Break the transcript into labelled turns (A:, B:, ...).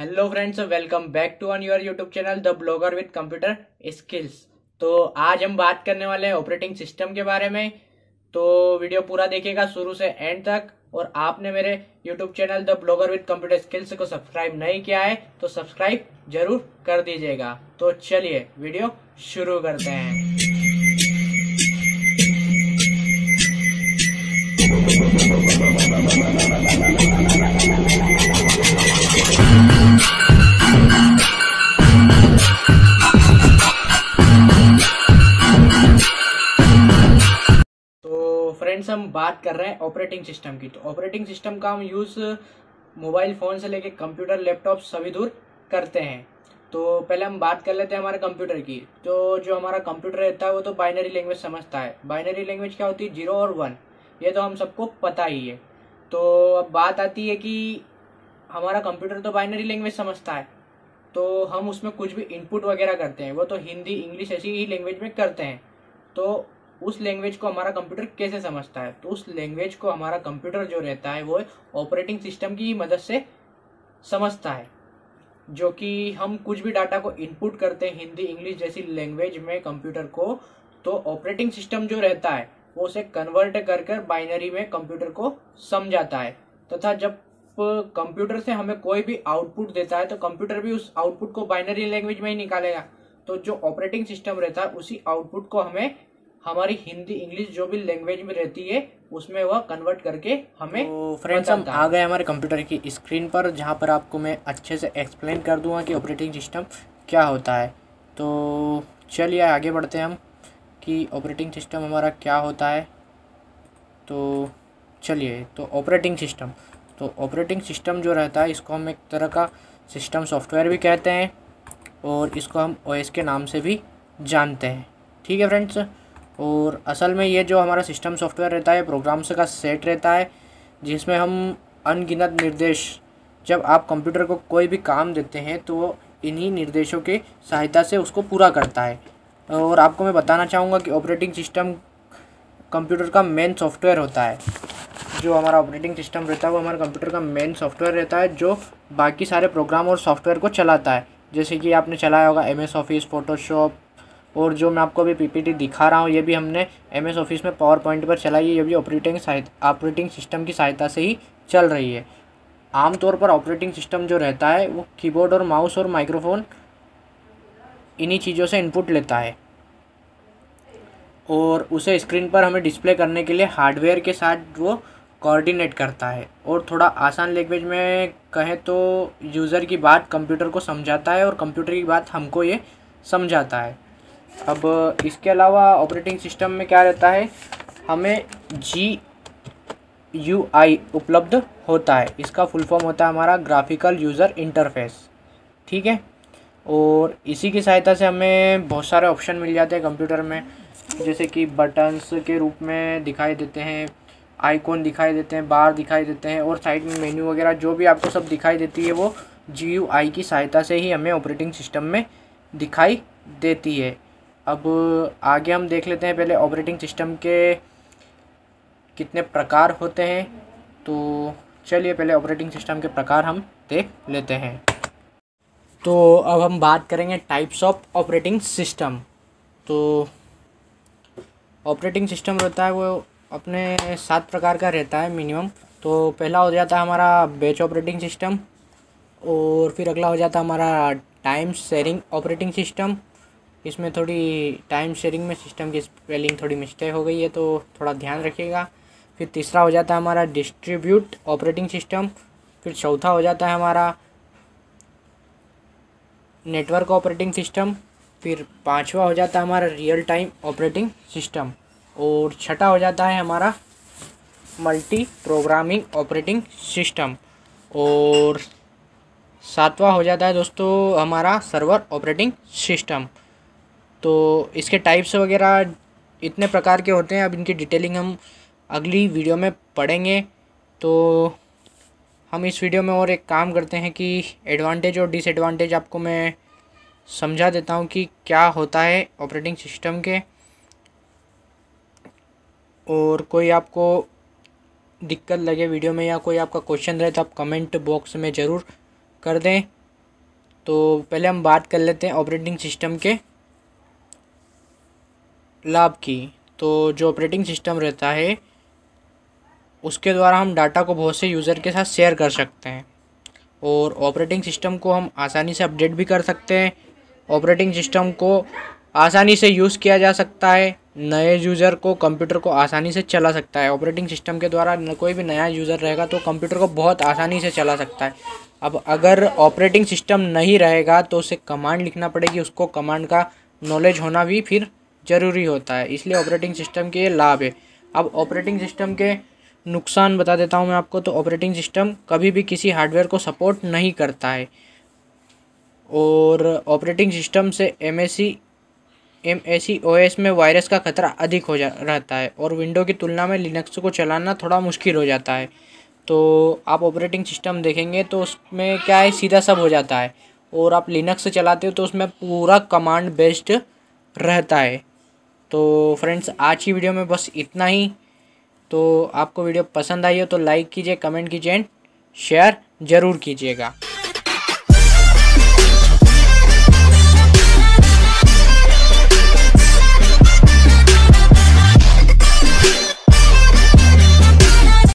A: hello friends welcome back to on your YouTube channel the blogger with computer skills तो आज हम बात करने वाले हैं ऑपरेटिंग सिस्टम के बारे में तो वीडियो पूरा देखिएगा शुरू से एंड तक और आपने मेरे YouTube channel the blogger with computer skills को सब्सक्राइब नहीं किया है तो सब्सक्राइब जरूर कर दीजिएगा तो चलिए वीडियो शुरू करते हैं फ्रेंड्स हम बात कर रहे हैं ऑपरेटिंग सिस्टम की तो ऑपरेटिंग सिस्टम का हम यूज़ मोबाइल फ़ोन से लेके कंप्यूटर लैपटॉप सभी दूर करते हैं तो पहले हम बात कर लेते हैं हमारे कंप्यूटर की तो जो हमारा कंप्यूटर रहता है वो तो बाइनरी लैंग्वेज समझता है बाइनरी लैंग्वेज क्या होती है जीरो और वन ये तो हम सबको पता ही है तो अब बात आती है कि हमारा कंप्यूटर तो बाइनरी लैंग्वेज समझता है तो हम उसमें कुछ भी इनपुट वगैरह करते हैं वो तो हिंदी इंग्लिश ऐसी ही लैंग्वेज में करते हैं तो उस लैंग्वेज को हमारा कंप्यूटर कैसे समझता है तो उस लैंग्वेज को हमारा कंप्यूटर जो रहता है वो ऑपरेटिंग सिस्टम की मदद से समझता है जो कि हम कुछ भी डाटा को इनपुट करते हैं हिंदी इंग्लिश जैसी लैंग्वेज में कंप्यूटर को तो ऑपरेटिंग सिस्टम जो रहता है वो उसे कन्वर्ट कर कर बाइनरी में कंप्यूटर को समझाता है तथा जब कंप्यूटर से हमें कोई भी आउटपुट देता है तो कंप्यूटर भी उस आउटपुट को बाइनरी लैंग्वेज में ही निकालेगा तो जो ऑपरेटिंग सिस्टम रहता है उसी आउटपुट को हमें हमारी हिंदी इंग्लिश जो भी लैंग्वेज में रहती है उसमें वह कन्वर्ट करके हमें तो फ्रेंड्स हम आ गए हमारे कंप्यूटर की स्क्रीन पर जहाँ पर आपको मैं अच्छे से एक्सप्लेन कर दूँगा कि ऑपरेटिंग सिस्टम क्या होता है तो चलिए आगे बढ़ते हैं हम कि ऑपरेटिंग सिस्टम हमारा क्या होता है तो चलिए तो ऑपरेटिंग सिस्टम तो ऑपरेटिंग सिस्टम जो रहता है इसको हम एक तरह का सिस्टम सॉफ्टवेयर भी कहते हैं और इसको हम ओएस के नाम से भी जानते हैं ठीक है फ्रेंड्स और असल में ये जो हमारा सिस्टम सॉफ्टवेयर रहता है प्रोग्राम्स का सेट रहता है जिसमें हम अनगिनत निर्देश जब आप कंप्यूटर को कोई भी काम देते हैं तो इन्हीं निर्देशों के सहायता से उसको पूरा करता है और आपको मैं बताना चाहूँगा कि ऑपरेटिंग सिस्टम कंप्यूटर का मेन सॉफ्टवेयर होता है जो हमारा ऑपरेटिंग सिस्टम रहता है वो हमारे कंप्यूटर का मेन सॉफ्टवेयर रहता है जो बाकी सारे प्रोग्राम और सॉफ्टवेयर को चलाता है जैसे कि आपने चलाया होगा एम एस ऑफिस फ़ोटोशॉप और जो मैं आपको अभी पीपीटी दिखा रहा हूँ ये भी हमने एमएस ऑफिस में पावर पॉइंट पर चलाई है ये भी ऑपरेटिंग ऑपरेटिंग सिस्टम की सहायता से ही चल रही है आमतौर पर ऑपरेटिंग सिस्टम जो रहता है वो कीबोर्ड और माउस और माइक्रोफोन इन्हीं चीज़ों से इनपुट लेता है और उसे स्क्रीन पर हमें डिस्प्ले करने के लिए हार्डवेयर के साथ वो कोऑर्डिनेट करता है और थोड़ा आसान लैंग्वेज में कहें तो यूज़र की बात कंप्यूटर को समझाता है और कंप्यूटर की बात हमको ये समझाता है अब इसके अलावा ऑपरेटिंग सिस्टम में क्या रहता है हमें जी यू आई उपलब्ध होता है इसका फुल फॉर्म होता है हमारा ग्राफिकल यूज़र इंटरफेस ठीक है और इसी की सहायता से हमें बहुत सारे ऑप्शन मिल जाते हैं कंप्यूटर में जैसे कि बटन्स के रूप में दिखाई देते हैं आइकॉन दिखाई देते हैं बार दिखाई देते हैं और साइड में मेन्यू वगैरह जो भी आपको सब दिखाई देती है वो जी की सहायता से ही हमें ऑपरेटिंग सिस्टम में दिखाई देती है अब आगे हम देख लेते हैं पहले ऑपरेटिंग सिस्टम के कितने प्रकार होते हैं तो चलिए पहले ऑपरेटिंग सिस्टम के प्रकार हम देख लेते हैं तो अब हम बात करेंगे टाइप्स ऑफ ऑपरेटिंग सिस्टम तो ऑपरेटिंग सिस्टम रहता है वो अपने सात प्रकार का रहता है मिनिमम तो पहला हो जाता है हमारा बेच ऑपरेटिंग सिस्टम और फिर अगला हो जाता है हमारा टाइम शेयरिंग ऑपरेटिंग सिस्टम इसमें थोड़ी टाइम शेयरिंग में सिस्टम की स्पेलिंग थोड़ी मिस्टेक हो गई है तो थोड़ा ध्यान रखिएगा फिर तीसरा हो जाता है हमारा डिस्ट्रीब्यूट ऑपरेटिंग सिस्टम फिर चौथा हो जाता है हमारा नेटवर्क ऑपरेटिंग सिस्टम फिर पांचवा हो जाता है हमारा रियल टाइम ऑपरेटिंग सिस्टम और छठा हो जाता है हमारा मल्टी प्रोग्रामिंग ऑपरेटिंग सिस्टम और सातवां हो जाता है दोस्तों हमारा सर्वर ऑपरेटिंग सिस्टम तो इसके टाइप्स वगैरह इतने प्रकार के होते हैं अब इनकी डिटेलिंग हम अगली वीडियो में पढ़ेंगे तो हम इस वीडियो में और एक काम करते हैं कि एडवांटेज और डिसएडवांटेज आपको मैं समझा देता हूँ कि क्या होता है ऑपरेटिंग सिस्टम के और कोई आपको दिक्कत लगे वीडियो में या कोई आपका क्वेश्चन रहे तो आप कमेंट बॉक्स में ज़रूर कर दें तो पहले हम बात कर लेते हैं ऑपरेटिंग सिस्टम के लाभ की तो जो ऑपरेटिंग सिस्टम रहता है उसके द्वारा हम डाटा को बहुत से यूज़र के साथ शेयर कर सकते हैं और ऑपरेटिंग सिस्टम को हम आसानी से अपडेट भी कर सकते हैं ऑपरेटिंग सिस्टम को आसानी से यूज़ किया जा सकता है नए यूज़र को कंप्यूटर को आसानी से चला सकता है ऑपरेटिंग सिस्टम के द्वारा कोई भी नया यूज़र रहेगा तो कंप्यूटर को बहुत आसानी से चला सकता है अब अगर ऑपरेटिंग सिस्टम नहीं रहेगा तो उसे कमांड लिखना पड़ेगी उसको कमांड का नॉलेज होना भी फिर ज़रूरी होता है इसलिए ऑपरेटिंग सिस्टम के लाभ है अब ऑपरेटिंग सिस्टम के नुकसान बता देता हूँ मैं आपको तो ऑपरेटिंग सिस्टम कभी भी किसी हार्डवेयर को सपोर्ट नहीं करता है और ऑपरेटिंग सिस्टम से M S C M A C O S में वायरस का खतरा अधिक हो जा रहता है और विंडो की तुलना में लिनक्स को चलाना थोड़ा मुश्किल हो जाता है तो आप ऑपरेटिंग सिस्टम देखेंगे तो उसमें क्या है सीधा सब हो जाता है और आप लिनक्स चलाते हो तो उसमें पूरा कमांड बेस्ड रहता है तो फ्रेंड्स आज की वीडियो में बस इतना ही तो आपको वीडियो पसंद आई हो तो लाइक कीजिए कमेंट कीजिए एंड शेयर ज़रूर कीजिएगा